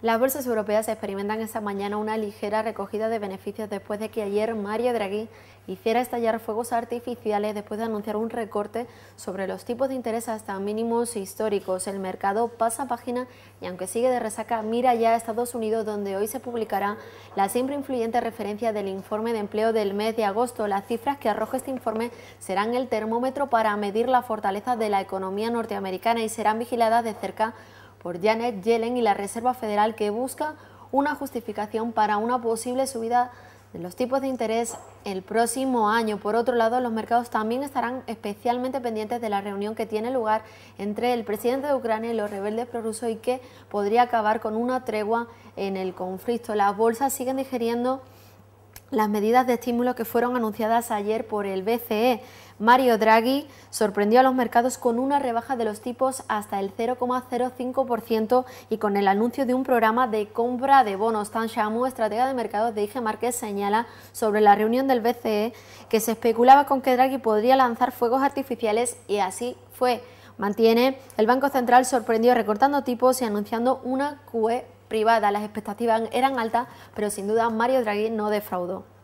Las bolsas europeas experimentan esta mañana una ligera recogida de beneficios después de que ayer Mario Draghi hiciera estallar fuegos artificiales después de anunciar un recorte sobre los tipos de interés hasta mínimos históricos. El mercado pasa página y aunque sigue de resaca, mira ya a Estados Unidos donde hoy se publicará la siempre influyente referencia del informe de empleo del mes de agosto. Las cifras que arroja este informe serán el termómetro para medir la fortaleza de la economía norteamericana y serán vigiladas de cerca por Janet Yellen y la Reserva Federal que busca una justificación para una posible subida de los tipos de interés el próximo año. Por otro lado, los mercados también estarán especialmente pendientes de la reunión que tiene lugar entre el presidente de Ucrania y los rebeldes prorrusos y que podría acabar con una tregua en el conflicto. Las bolsas siguen digiriendo las medidas de estímulo que fueron anunciadas ayer por el BCE. Mario Draghi sorprendió a los mercados con una rebaja de los tipos hasta el 0,05% y con el anuncio de un programa de compra de bonos. Tan Shamu, estratega de mercados de IG Márquez, señala sobre la reunión del BCE que se especulaba con que Draghi podría lanzar fuegos artificiales y así fue. Mantiene, el Banco Central sorprendió recortando tipos y anunciando una QE privada, las expectativas eran altas, pero sin duda Mario Draghi no defraudó.